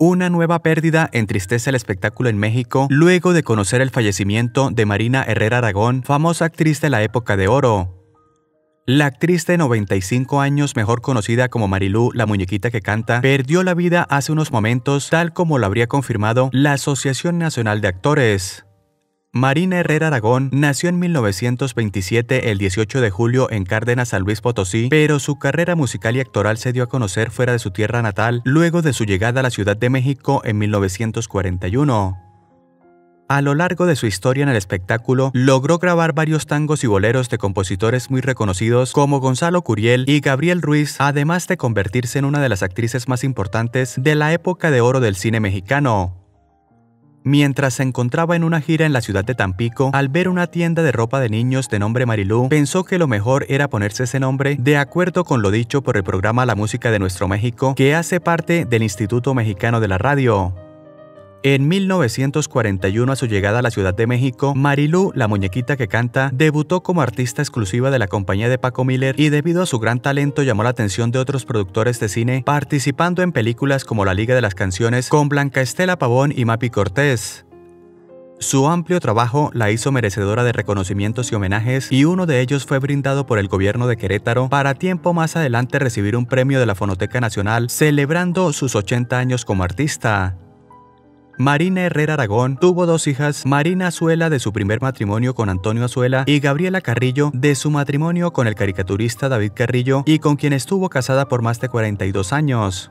Una nueva pérdida entristece el espectáculo en México luego de conocer el fallecimiento de Marina Herrera Aragón, famosa actriz de la época de oro. La actriz de 95 años, mejor conocida como Marilú, la muñequita que canta, perdió la vida hace unos momentos, tal como lo habría confirmado la Asociación Nacional de Actores. Marina Herrera Aragón nació en 1927 el 18 de julio en Cárdenas, San Luis Potosí, pero su carrera musical y actoral se dio a conocer fuera de su tierra natal luego de su llegada a la Ciudad de México en 1941. A lo largo de su historia en el espectáculo, logró grabar varios tangos y boleros de compositores muy reconocidos como Gonzalo Curiel y Gabriel Ruiz, además de convertirse en una de las actrices más importantes de la época de oro del cine mexicano. Mientras se encontraba en una gira en la ciudad de Tampico, al ver una tienda de ropa de niños de nombre Marilú, pensó que lo mejor era ponerse ese nombre de acuerdo con lo dicho por el programa La Música de Nuestro México, que hace parte del Instituto Mexicano de la Radio. En 1941, a su llegada a la Ciudad de México, Marilú, la muñequita que canta, debutó como artista exclusiva de la compañía de Paco Miller y debido a su gran talento llamó la atención de otros productores de cine, participando en películas como La Liga de las Canciones con Blanca Estela Pavón y Mapi Cortés. Su amplio trabajo la hizo merecedora de reconocimientos y homenajes y uno de ellos fue brindado por el gobierno de Querétaro para tiempo más adelante recibir un premio de la Fonoteca Nacional celebrando sus 80 años como artista. Marina Herrera Aragón tuvo dos hijas, Marina Azuela de su primer matrimonio con Antonio Azuela y Gabriela Carrillo de su matrimonio con el caricaturista David Carrillo y con quien estuvo casada por más de 42 años.